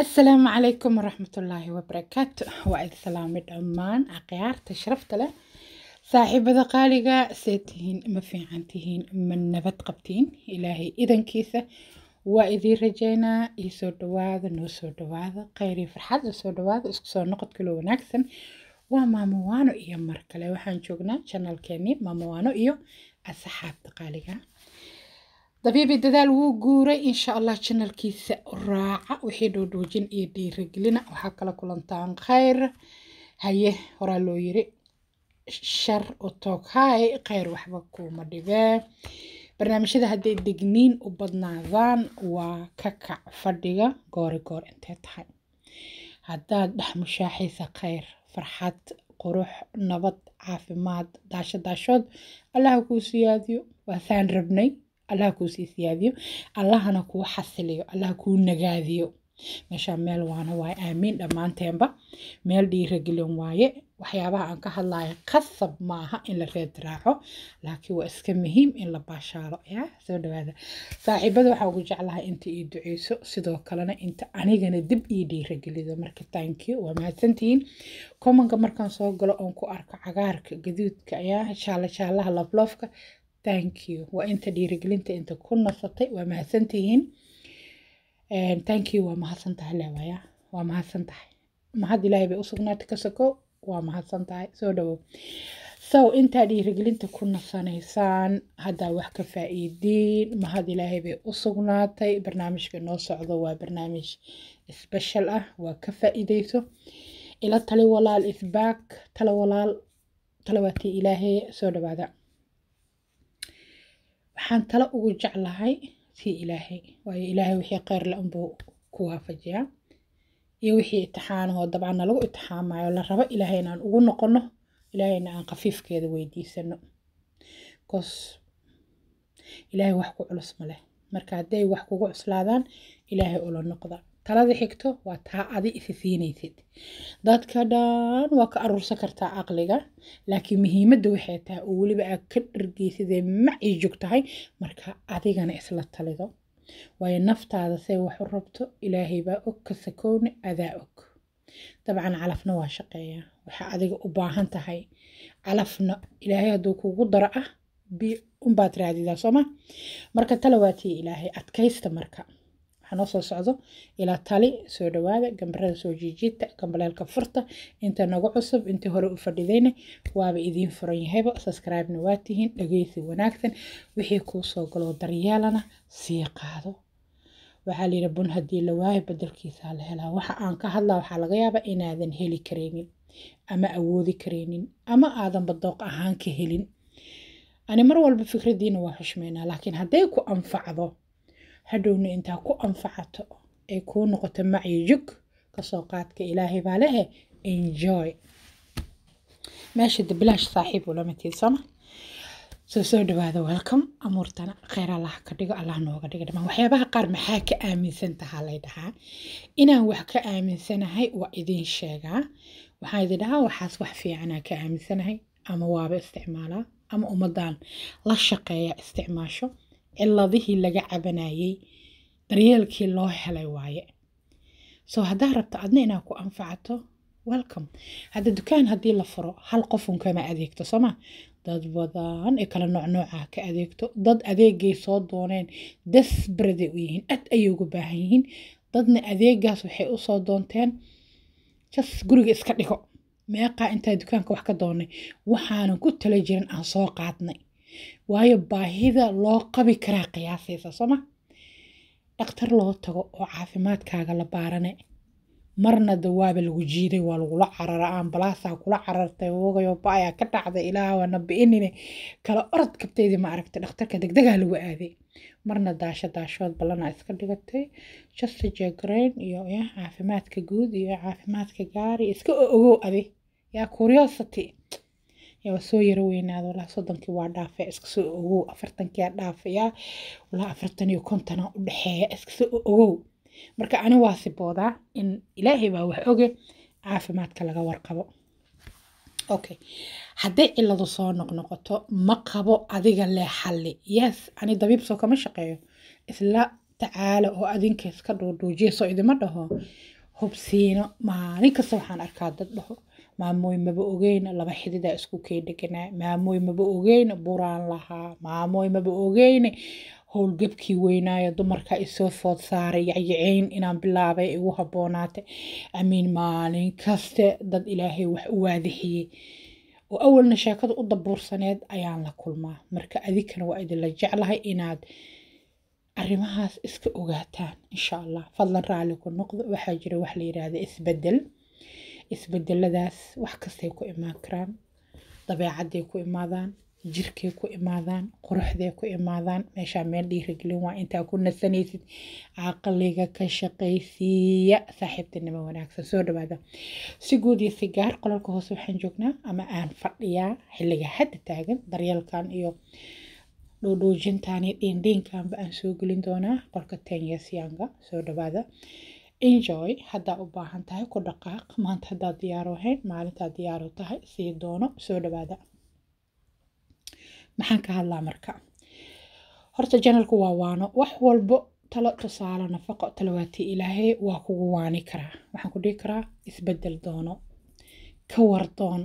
assalaamu calaykum waraxmatullaahi wabarakaatu waa id salaamay dhammaan akhyaarta sharafta leh saaxiibada qaaliga see tihiin ma fiican tihiin ma nabad qabtiin ilaahay idankiisa waa idiin rajaynaa io soo dhawaada noo soo dhawaada kheyr iyo farxad la soo dhawaada isku soo noqod kilo wanaagsan waa maamawaano iyo mar kale waxaan joognaa janalkeenii maamawaano iyo asxaabta qaaliga dabiibi dadaal wuu guuray insha allah janalkiisa raaca wixii dhoodhoojin iyo dhiirigelina waxaa kala kulantaan khayr haye horaa loo yiri shar u tooghay khayr waxba kuuma dhibee barnaamijyada hadday degniin u badnaadaan waa ka kac fadhiga goori goor intee tahay haddaad dhex mushaaxaysa khayr farxad qurux nabad caafimaad daasho daashood allah kuu siyaadiyo waa saan rabnay allah sii siyaadiyo allahana kuu xasiliyo allah kuu nagaadiyo meeshaa meel waana waaye aamiin dhammaanteenba meel dhiiragelin waaye waxyaabaha aan ka hadlaya qasab maaha in la reed raaco laakiin waa iska muhiim in la baashaalo yaa soo dhawaada saaxiibada waxaa ugu jeclahay inta ii duceyso sidoo kalena inta anigana dib ii dhiiragelido marka taankiyo waa mahadsantihiin komanka markaan soo galo oon ku arko cagaarka gaduudka ayaa jaale jaalaha lafloofka thank you waa inta dhiirigelinta inta ku nasatay waa mahadsantihiin thank waa mahadsan tahay waa mahadsan mahad ilaahay bay usugnaatay ka waa mahadsan soo dhawow so intaa dhiirigelinta ku nasanaysaan haddaa wax ka faa'iidiin mahad ilaahay bay sugnaatay barnaamijka noo socdo waa barnaamij special ah waa ka faa'iideyso ila tali walaal isbaak tala walaal talawaatii ilaahay soo dhawaada waxaan talo ugu jeclahay tii ilaahay waayo ilaahay wixii kheyr le unbuu ku waafajiyaa iyo wixii itixaanahoo dabcan nalagu itixaamayo la rabo ilaahay inaan ugu noqono ilaahayna aan khafiifkeeda weydiisano bcos ilaahay wax ku culus ma leh marka hadday wax kugu cuslaadaan ilaahay ula noqda talada xigto waa taa adi isi siinaysid dadka dhan waa ka aruursan kartaa caqliga laakiin muhiimadda waxay tahay oo weliba aad ka dhargeysidee mac ay jog tahay marka adigana isla talido waayo naftaada say u rabto ilaahay baa og ka sakoowna adaa og dabcan calafna waa shaqeeya waxaa adiga u baahan tahay calafna ilaahay hadduu kugu daro ah bi unbaad raadidaa soo ma marka tala ilaahay adkaysta marka waxaa noo soo socdo ilaa tali soo dhawaada gambarada soo jiijiidta gambaleelka furta inta nagu cusub intii hore u fadhidayna waaba idiin furan yahayba subscribena waa tihiin dhageysi wanaagsan wixii kuu soo galoo daryeelana sii qaado waxaa layidhi bun haddii la waayo bedelkiisaa la helaa waxa aan ka hadlaa waxaa laga yaabaa inaadan heli karaynin ama awoodi karaynin ama aadanba dooq ahaan ka helin ani mar walba fikradiina waa xushmaynaa laakiin hadday ku anfacdo hadhowna intaa ku anfacato ee kuu noqoto macyijug kasoo qaadka ilaahay baa lehe enjoy meesha dabilaash saaxiib ulama soo soo dhawaada welcome amuurtana kheyr allah ka dhigo allah nooga dhigo dhamaan waxyaabaha qaar maxaa ka aaminsan tahaa lay dhahaa inaan wax ka aaminsanahay waa idiin sheegaa waxaa idin dhahaa waxaas wax fiicanaa ka aaminsanahay ama waaba isticmaalaa ama ummadaan la shaqeeya isticmaasho ciladihii laga cabanayey daryeelkii loo helay waaye soo haddaa rabto adna inaa ku anfacato welcom hadda dukaan haddii la furo hal qofun kama adeegto sooma dad badan ee kala noocnooca ah ka adeegto dad adeegay soo dooneen dasbaraday u yihiin ad ayay ugu baahan yihiin dadna adeegaas waxay usoo doonteen jas guriga iska dhigo meeqaa intaa dukaanka wax ka doonay waxaanan ku tala jirin aan soo qaadnay waayo baahida loo qabi karaa qiyaasaysa sooma dhaktar loo tago oo caafimaadkaaga la baarane marna da waaba lagu jiiday waa lagula carara ambalaasaa kula carartay wogayoo ayaa ka dhacday ilaaha waa nabi-inine kala orod kabtaydi ma aragtay dhakhtarka degdegaa lagu aaday marna daasho daashood ballanaa iska dhigatay jase jegrayn iyo caafimaadka guud iyo caafimaadka gaari iska ogow adi yaa curiosity waa soo yaro weynaada walaa soddonkii waa dhaafaya iskasoo ogow afartankiia dhaafayaa walaa afartan iyo kontana u dhexeeya iskasoo ogow marka ani waa siboodaa in ilaahay baa wax oge caafimaadka laga warqabo okay hadday ciladu soo noqnoqoto ma qabo adiga lee xalli yes ani dabiib soo kama shaqeeyo isla tacaala oo adinka iska dhuudhuujiya soo idima dhaho hubsiino maalin kasta waxaan arkaa dad dhaho maamooy maba ogeyn laba xididaa isku kee dheganaa maamooy maba ogeyn buraan lahaa maamooy maba ogeyn howlgabkii weynaayo dumarka isoo food saaray yacyaceyn inaan bilaabay igu habboonaatay amiin maalin kaste dad ilaahay wax u waadixiyey oo awalna sheekada u dabuursaneed ayaan la kulmaa marka adikana waa idinla jeclahay inaad arrimahaas iska ogaataan insha allah fadlan raalli ku noqdo waxaa jira wax la yidhaahda isbeddel isbedeladaas wax kastay ku imaan karaan dabeecadday ku imaadaan jirkay ku imaadaan quruxday ku imaadaan meeshaa meel dhiirigelin waa intaa ku nasanaysid caqliga ka shaqaysiiya saaxiibtinimo wanaagsan soo dhawaada si guud iyo si gaar qolalka hoose waxaan joognaa ama aan fadhiyaa xilliga hadda taagan daryeelkan iyo dhuudhuujintaani dhiindhiinkanba aan soo gelin doonaa qolka tenyasiyanga soo dhawaada enjoy haddaa u baahan tahay ku dhaqaaq maanta haddaad diyaar ahayn maalintaa diyaaru tahay sii doono soo dhawaada maxaan ka hadlaa marka horta janalku waa waano wax walbo talo tusaalo nafaqo talawaatii ilaahay waa kugu waani karaa waxaan ku dhihi karaa isbedel doono ka wardoon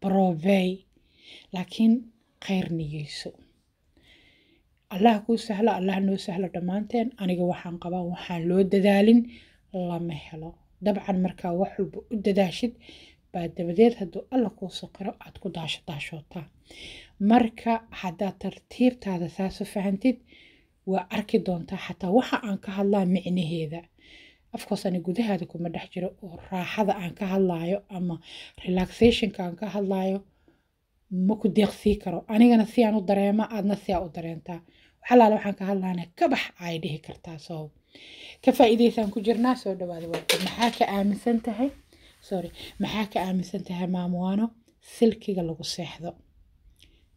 baroobey laakiin khayr niyeyso allah kuu sahlo allah noo sahlo dhammaanteen aniga waxaan qabaa waxaan loo dadaalin lama helo dabcan markaa wax u dadaashid baa dabadeed haduu alla kuu soqiro aada ku daasho daashootaa marka haddaad tartiibtaada saasu fahantid waa arki doontaa xataa waxa aan ka hadlaa micnaheeda afkoosani gudahaada kuma dhex jiro oo raaxada aan ka hadlaayo ama relaxationka aan ka hadlaayo ma ku deeqsii karo anigana si aan u dareema aadna si aa u dareentaa waxalaale waxaan ka hadlaana kabax ay dhihi kartaa sow ka faa'iidaysaan ku jirnaa soo dhawaada waabka maxaa ka aaminsan tahay sorry maxaa ka aaminsan tahay maamuwaano silkiga lagu seexdo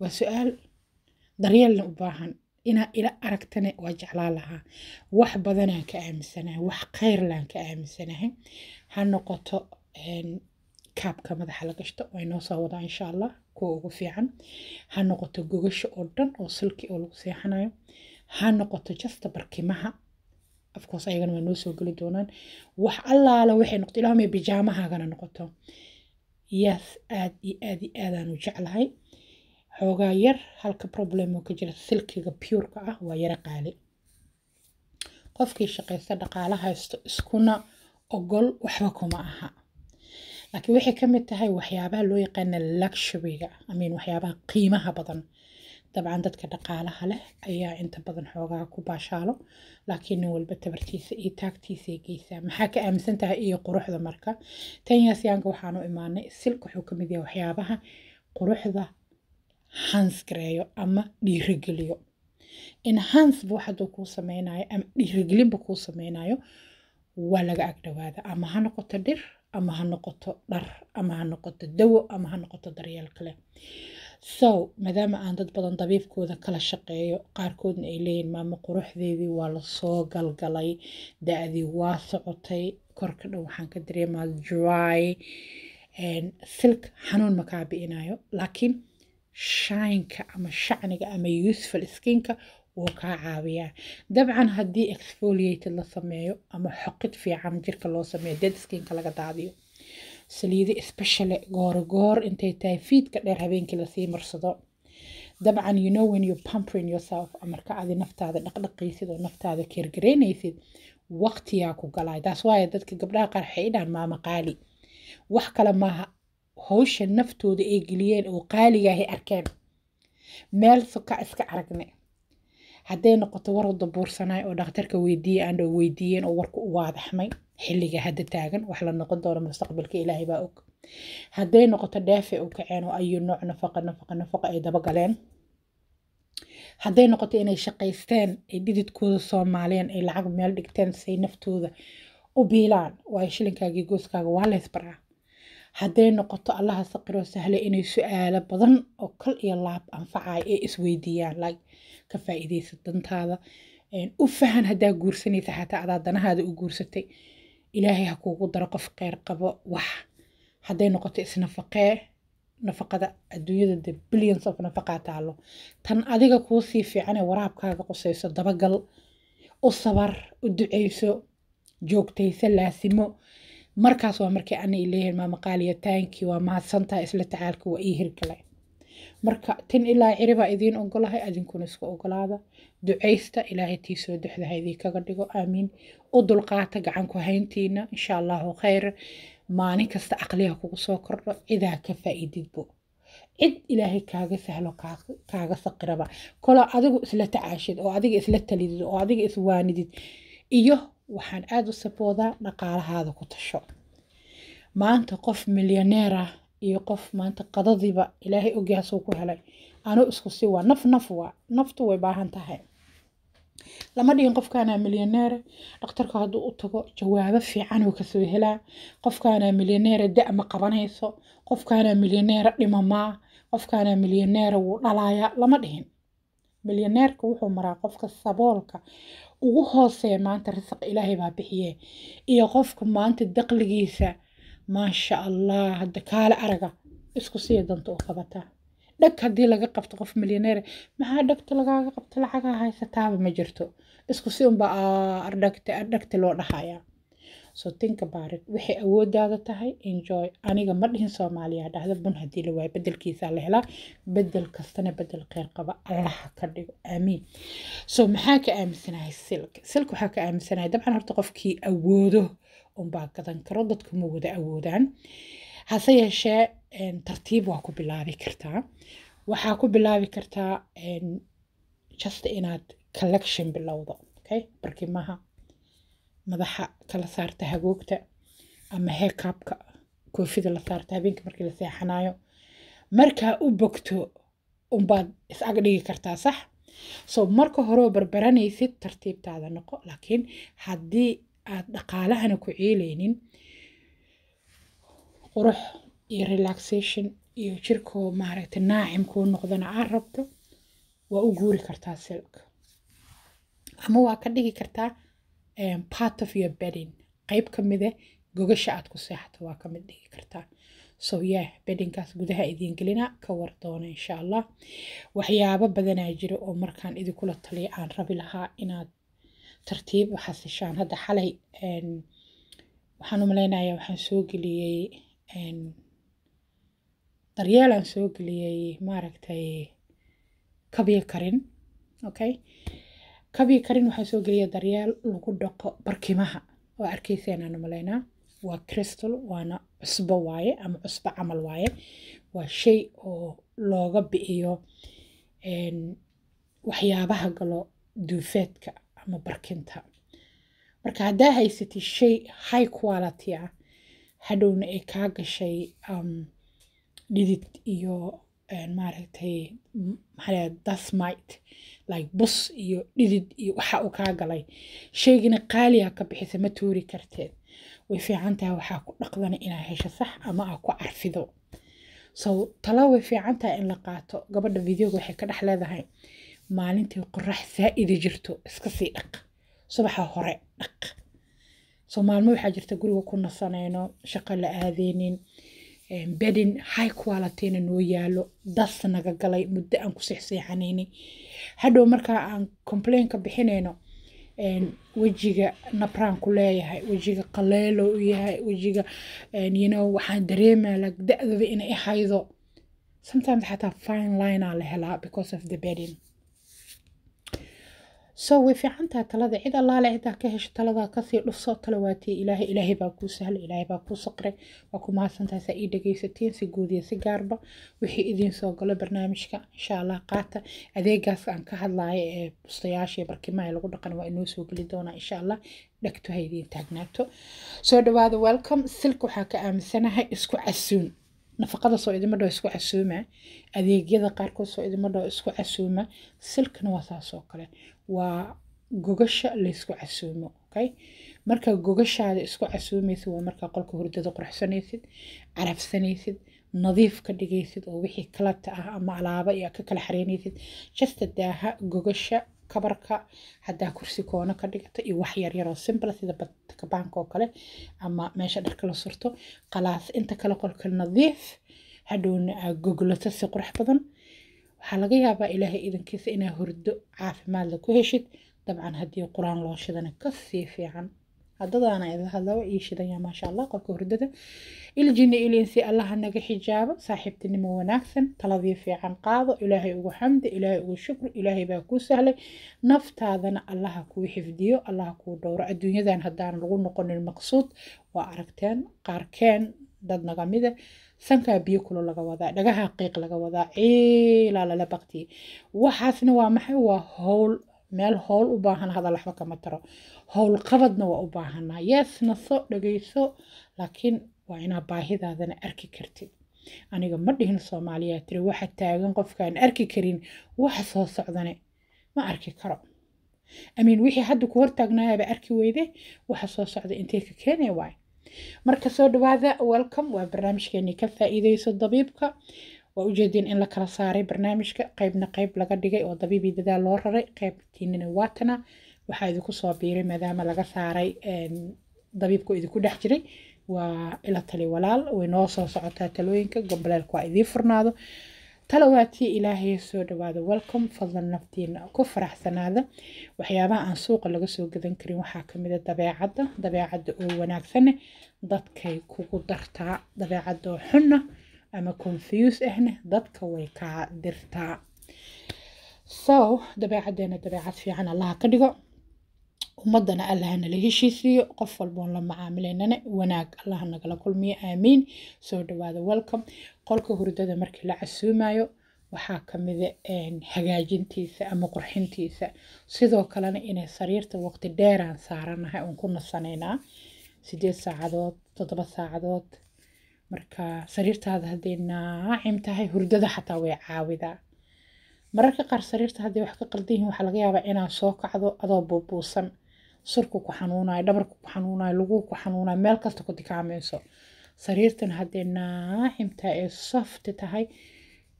waa su-aal daryeelna u baahan inaa ila aragtane waa jeclaa lahaa wax badanaan ka aaminsanahay wax khayrlaan ka aaminsanahay ha noqoto kaabka madaxa la gashto way noo soo wadaa insha allah kuwa ugu fiican ha noqoto gogasha oo dhan oo silki oo lagu seexanayo ha noqoto jasta barkimaha afkoos ayagana waa noo soo geli doonaan wax allaala waxay noqoto ilahumay bijaamahaagana noqoto yaas aad iyo aad iyo aadaan u jeclahay xoogaa yar halka problem oo ka jira silkiga puurka ah waa yara qaali qofkii shaqaysta dhaqaala haysto iskuna ogol waxba kuma aha laakiin waxay ka tahay waxyaabaha loo yaqaana luxuryga amin waxyaabaha qiimaha badan dabcan dadka dhaqaalaha leh ayaa inta badan xoogaa ku baashaalo laakiin nin walba tabartiisa iyo taagtiisay geysaa maxaa ka aaminsantahay iyo quruxda marka tanyasyaanka waxaanu imaanay silka wuxuu kamid yahay waxyaabaha quruxda hansgareeyo ama dhiirigeliyo enhanceba wax hadduu kuu sameynayo ama dhiirigelinba kuu sameynayo waa laga agdhawaada ama ha noqoto dhir ama ha noqoto dhar ama ha noqoto dawo ama ha noqoto daryeel kale so maadaama aan dad badan dabiibkooda kala shaqeeyo qaarkoodna ay leeyihin maamo quruxdeedii waa lasoo galgalay da-dii waa socotay korka dhan waxaan ka dareemaa dry silk xanuun ma kaa bi'inayo laakiin shinka ama shacniga ama useful skinka wuu kaa caawiyaa dabcan haddii exfoliated la sameeyo ama xoqid fiican jirka loo sameeyo dead skinka laga daadiyo saliido especially goorgoor intay tahay fiidka dheer habeenkii lasii marsado dabcan you know when you pampering yourself marka adi naftaada dhaqdhaqaysid oo naftaada keergaraynaysid waqtiyaa ku galay taas waaya dadka gabdhaha qaar waxay idhaan maama qaali wax kale maaha howsha naftooda ay geliyeen oo qaaligaahay arkeen meel soka iska aragne hadday noqoto war wada buursanay oo dhakhtarka weydiiye aandho weydiiyeen oo warku u waadaxmay xilliga hadda taagan wax la noqon doono mustaqbalka ilaahay baa og hadday noqoto dheefe u kaceen oo ayu nooc nafaqa nafaqa nafaqa ay dabagaleen hadday noqoto inay shaqaysteen ay dhididkooda soomaaleen ay lacag meel dhigteen say naftooda u biilaan waayo shilinkaagii gooskaaga waa leysbaraa hadday noqoto allaha saqiroo sahle inay su-aalo badan oo kal iyo laab anfacayo ee isweydiiyaan l ka faa'iidaysa dantaada u fahan haddaa guursanaysa xataa adaa danahaada u guursatay ilaahay ha kuugu daro qof kheyr qabo wax hadday noqoto isnafaqee nafaqada adduunyada de billions of nafaqaa taalo tan adiga kuu sii fiicane waraabkaaga qusayso dabagal u sabar u duceyso joogtayso laasimo markaas waa markii ana ileeyihiin maama qaaliya taanki waa mahadsantaha isla tacaalka waa ii hirgale marka tin ilaa ciribaa idiin ogolahay adinkuna isku ogolaada ducaysta ilaahay tii soo dexda ha idii kaga dhigo aamiin u dulqaata gacanku hayntiina insha allahu khayr maalin kasta aqliha kugu soo kordho cidaa ka faaididbo cid ilaahay kaaga sahlo kaaga saqiraba kolaa adigu isla tacaashid oo adiga isla talidid oo adiga iswaanidid iyo waxaan aada u saboodaa dhaqaalahaada ku tasho maanta qof milyaneer ah iyo qof maanta qadadiiba ilaahay ogyahaasuu ku helay anuu isku si waa naf naf waa naftu way baahan tahay lama dhigin qofkaanaa milyaneere dhakhtarka hadduu u tago jawaabo fiican kasoo helaa qofkaanaa milyaneere da-ma qabanayso qofkaanaa milyaneere dhimamaa qofkaanaa milyaneere wuu dhalayaa lama dhihin milyaneerka wuxuu maraa qofka saboolka ugu hooseeya maanta risaq ilaahay baa bixiye iyo qofka maanta daqligiisa maasha allah hadda kaale araga isku sii danta u qabataa dhag haddii laga qabto qof milyaneere maxaa dhagta lagaaga qabto lacagaa haysataaba ma jirto isku si unbaa ardhagta ardhagta loo dhahayaa so tinka baarid waxay awoodaada tahay enjoy aniga ma dhihin soomaaliya dhahda bun haddii la waayo bedelkiisaa la helaa bedel kastana bedel kheyr qaba allaha ka dhigo aamiin so maxaa ka aaminsanahay silk silk waxaa ka aaminsanahay dabcan horta qofkii awoodo unbaa gadan karo dadku ma wada awoodaan hase yeeshee tartiib waa ku bilaabi kartaa waxaa ku bilaabi kartaa just inaad collection bilowdo okay barkimaha madaxa kala saarta hagoogta ama heekaabka koofida la saarta habeenka markii la seexanaayo markaa u bogto unbaad is dhigi kartaa sax so marka horeo barbaranaysid tartiibtaada noqo laakiin haddii aad dhaqaalahana ku ceelaynin qurux iyo relaxation iyo jirkoo maaragtay naacim kuu noqdana aad rabto waa u guuri kartaa silk ama waa ka dhigi kartaa part of your bedding qayb kamida ah, gogasha aad ku seexato waa kamid dhigi kartaa so yeah bedinkaas gudaha idiin ka war doona insha allah waxyaabo badanaa jira oo markaan idinkula taliya aan rabi lahaa inaad tartiib xasishaan hadda xalay waxaan u waxaan soo geliyey daryaalaan soo geliyey maaragtay kabiya karin okay kabiya karin waxaan soo geliyey daryaal lagu dhaqo barkimaha oo arkeyseen aan u malaynaa waa crystal waana cusbo waaye ama cusbo camal waaye waa shay oo looga bi'iyo waxyaabaha galo duufeedka ama barkinta marka haddaa haysatid shay high quality ah hadhowna ay kaa gashay um, dhidid iyo eh, maaragtay maxaa dasmite like bus iyo dhidid iyo waxa uu kaa galay shaygina qaaliya ka bixisa ma tuuri karteed way fiican waxaa ku dhaqdana inaa hesho sax ama aa ku carfido so talo way fiican in la qaato gabadha videoga waxay ka dhex leedahay maalintii qorax saa'idi jirto iska sii dhaq subaxa hore dhaq soo maalmo waxaa jirta guriga ku nasanayno shaqo la aadeynin eh, bedin high qualityna noo yaalo das naga galay muddo aan ku seexseexanaynay hadhow markaa aan complain bixinayno eh, wejiga nabraan ku leeyahay wejiga qaleelo u yahay wejiga eh, yinow waxaan dareemaa like da-daba inay sometimes xataa fine line aa la helaa because of the bedding soo way fiicantaha talada cid allaale cidaa ah ka hesho talada kasii dhufsoo talawaatiye ilaahay ilaahay baa kuu sahlay ilaahay baa kuu saqray waa ku mahadsantahay saa ii dhagaysatiin si guudiya si gaarba wixii idiin soo galo barnaamijka insha allah qaata adeegaas aan ka hadlaayo ee bustayaasha iyo barkimaha lagu dhaqan waa inoo soo geli doonaa insha allah dhegto ha idiin taagnaato soo dhawaada welcome silka waxaa ka aaminsanahay isku casuun nafaqada soo idima isku casuuma adeegyada qaarkood soo idima isku casuuma silkana waa saasoo kale waa gogasha laysku casuumo okay marka gogashaada isku casuumaysid waa markaa qolka hurdada quruxsanaysid carabsanaysid nadiif ka dhigaysid oo wixii kalata ah ama alaaba iyo ka kala xareynaysid jastadaaha gogasha kabarka hadaa kursi koono ka dhigato iyo wax yaryaroo simbla sida kabaanka oo kale ama meesha dharka la surto qalaas inta kale qolka nadiif hadhowna aa goglato si qurux badan waxaa laga yaabaa ilaahay idankiisa inaa hordo caafimaadla ku heshid dabcan haddii qur-aan loo shidana kasii fiican hadadaana idahad laba iishidaya maasha allah qofka hurdada iljini ilinsi allaha naga xijaabo saaxiibtinimo wanaagsan taladii fiican qaado ilaahay ugu xamdi ilaahay ugu shukr ilaahay baa kuu sahlay naftaadana allaha kuu xifdiyo allaha kuu dhowro adduunyadan haddaan lagu noqonin maqsuud waa aragteen qaarkeen dad nagamida sankaa biyo kulo laga wadaa dhagaha qiiq laga wadaa ciilaa lala baqtiyay waxaasna waa maxay waa howl meel howl u baahan hadal waxba kama taro howl qabadna waa u baahanaa yeesna soo dhagayso laakiin waa inaa baahidaadana arki kartid aniga ma dhihin soomaaliya tiri waxa taagan qofkaan arki karin waxa soo socdane ma arki karo amiin wixii hadda ku hortaagnaayaaba arki weyde waxa soo socda intee ka keena waay marka soo dhawaada welcome waa barnaamijkeenii ka faa'iideyso dabiibka waa ujeedeen in la kala saaray barnaamijka qaybna qayb laga dhigay oo dabiibii dadaal loo raray qaybtiinina waatana waxaa idinku soo biiray maadaama laga saaray ehm, dabiibkoo idinku dhex jiray waa ila tali walaal way noo soo socotaa talooyinka goboleelka waa idiin furnaado talawaatiya ilaahay soo dhawaada welcome fadlan naftiina ku faraxsanaada waxyaabaha aan suuqa laga soo gadan karin waxaa kamid ah dabeecadda dabeecadda oo wanaagsanne dadkay kugu dartaa dabeecadda oo xunna ama confuse ahna dadka way kaa dirtaa so dabeecadeena dabeecad fiican allaha ka dhigo ummadana allaha nala heshiisiiyo qof walboon la macaamilaynana wanaag allah nagala kulmiyo aamiin soo dhawaada welcome qolka hurdada markii la casuumayo waxaa kamida hagaajintiisa ama qurxintiisa sidoo kalena inay sariirta waqti dheeraan saaranahay oon ku nasanaynaa sideed saacadood toddoba saacadood marka sariirtaada hadday naacim tahay hurdada xataa way caawidaa mararka qaar sariirta hadday wax ka qaldan yihiin waxaa laga yaabaa inaa soo kacdo adoo buubuusan surku ku xanuunayo dhabarku ku xanuunayo laguu ku xanuunayo meel kasta ku dikaamayso sariirtan hadday naacim tahay ee softi tahay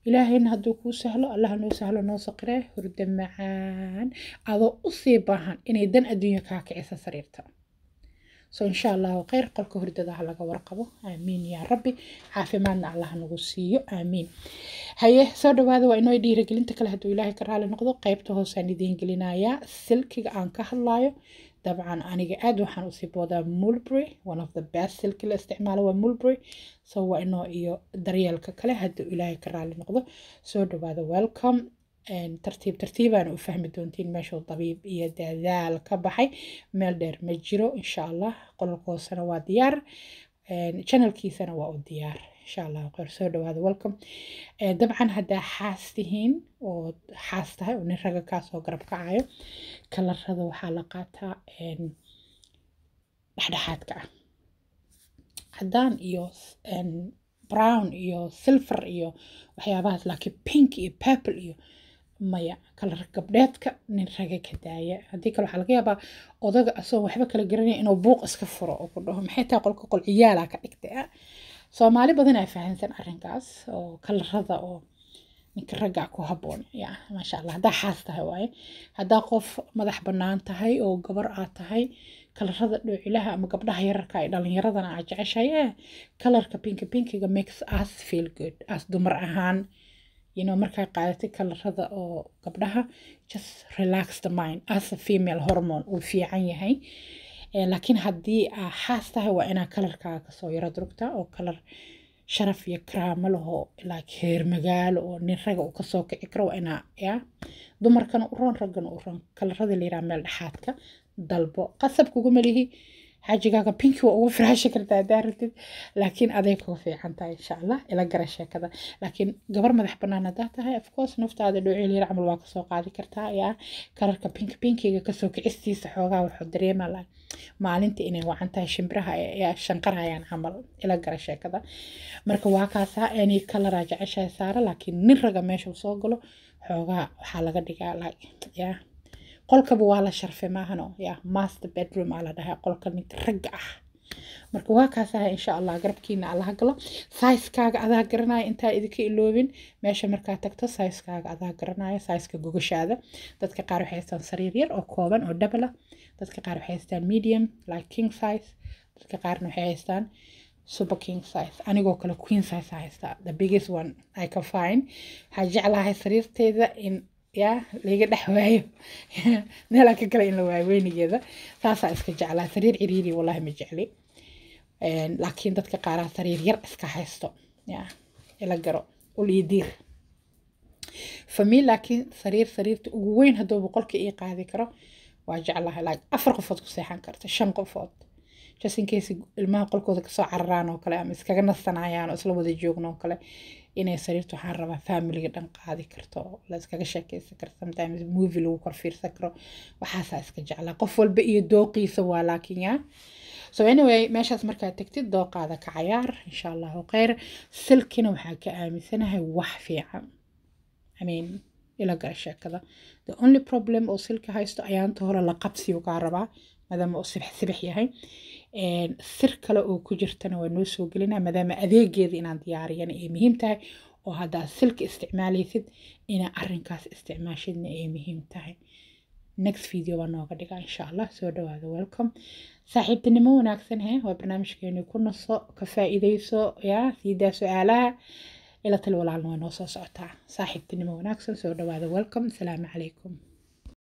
ilaahayna hadduu kuu sahlo allah noo sahlo noo saqiree hurdo macaan adoo usii baahan inay dan adduunya kaa kicisa sariirta so insha allahu kheyr qolka hordadaha laga warqabo aamiin yaa rabbi caafimaadna allah nagu siiyo aamiin haye soo dhawaada waa inoo dhiiragelinta kale hadduu ilaahay ka raali noqdo qeybta hoosaan idiin gelinayaa silkiga aan ka hadlaayo dabcan aniga aada waxaan usii boodaa mulbury one of the best silki la isticmaalo waa mulbury so waa inoo iyo daryeelka kale hadduu ilaahay ka raali noqdo soo dhawaada welcome tartiib tartiibaan u fahmi doontiin meeshuu dabiib iyo dadaal ka baxay meel dheer ma jiro insha allah qololka hoosena waa diyaar channelkiisana waa u diyaar insha qor soo dhawaada welcome dabcan haddaa xaas tihiin oo xaas tahay oo nin raga kaasoo garab kacayo kalarada waxaa la qaataa dhexdhexaadka ah cadaan iyo brown iyo silver iyo waxyaabahaas laakiin pink iyo purple iyo maya kalar gabdheedka nin raga ka daaya haddii kale waxaa laga yaabaa odaga asagoo waxba kala garanaya inuu buuq iska furo oo ku dhaho maxay tahay qolka qolciyaala ka dhigtay ah? soomaali badan fahamsan arrinkaas oo kalarada oo ninka ragga ku habboon ya maasha allah haddaa xaas tahay waaye haddaa qof madax bannaan tahay oo gabar aa tahay kalarada dhowcilaha ama gabdhaha yararka ay dhalinyaradana aad jeceshahay eh kalarka pinka pinkiga makes us feel good as dumar ahaan you know, markaa qaadatay kalarada oo gabdhaha just relax the mind as a female hormone uu fiican yahay eh, laakiin haddii aa ah, xaas tahay waa inaa kalarkaaga kasoo yaro durugta oo kalar sharaf iyo karaamo laho like heer magaalo oo nin raga uu kasoo kici karo waa inaa yaa dumarkana u roon raggana u roon kalarada layiraha meel dhexaadka dalbo qasab kugu malihi xajigaaga binki waa ugu firaasha kartaa hadaa rabtid laakiin aday kuu fiican tahay insha allah ila gara sheekada laakiin gabar madax banaan hadaa tahay afcourse naftaada dhooceeliya camal waa kasoo qaadi kartaa ayaa kararka bink binkiga kasoo kicistiisa xoogaa wuxuu dareema maalinta inay wacan tahay shimbiraha shanqarayaan camal ila gara sheekada marka waa kaasaa inay kala raajaceshahay saara laakiin nin raga meesha soo galo xoogaa waxaa laga dhigaa qolkaba waa la sharfay maahano ya master bedroom aa la dhahaa qolka mid rag ah marka waa kaas insha allah garabkiina allaha galo saiskaaga adaa garanaya intaa idinka iloobin meesha markaa tagto saiskaaga adaa garanaya saiska gogashaada dadka qaar waxay haystaan sariir yar oo kooban oo dhabala ah. dadka qaar waxay haystaan medium like king size dadka qaarna waxay haystaan super king size anigoo kale queen size haystaa the biggest one i can find waxaa jeclahay sariirteeda in yaa laiga dhex waayo meelaa ka kale in la waayo weynigeeda saasaa iska jeclaa sariir ciriiri wallahi ma jecli laakiin dadka qaaraa sariir yar iska haysto yaa ila garo ul iyo diir famil laakiin sariir sariirta ugu weyn hadduu boqolka ii qaadi karo waa jeclahay like afar qofood ku seexan karta shan qofood jasinkeesi ilmaha qolkooda kasoo cararaan oo kale ama iskaga nasanayaan oo isla wada joogno oo kale inay sariirta waxaan rabaa familiga dhan qaadi karto la iskaga sheekeysan karo sometimes movie lagu kor fiirsan karo waxaasaa iska jeclaa qof walba iyo dooqiisa waa laakiin yaa so anyway meeshaas markaad tegtid dooqaada ka cayaar insha allahu kheyr silkina waxaa ka aaminsanahay wax fiican I ila gala sheekada the only problem oo silka haysto ayaanta hore la qabsiyo kaa rabaa maadaama uu sibix sibix yahay sir kale oo ku jirtana waa noo soo gelinaa maadaama adeegeeda inaan diyaariyana ay muhiim tahay oo haddaad silka isticmaalaysid inaa arinkaas isticmaashidna ay muhiim tahay next video baa nooga dhiga insha allah soo dhawaada welcome saaxiibtinimo wanaagsan he eh, waa barnaamijkeenu ku naso ka faa'iidayso ya siidaa su-aalaha ila tal walaalna waa noo soo socotaa saaxiibtinimo wanaagsan soo dhawaada welcome asalaamu calaykum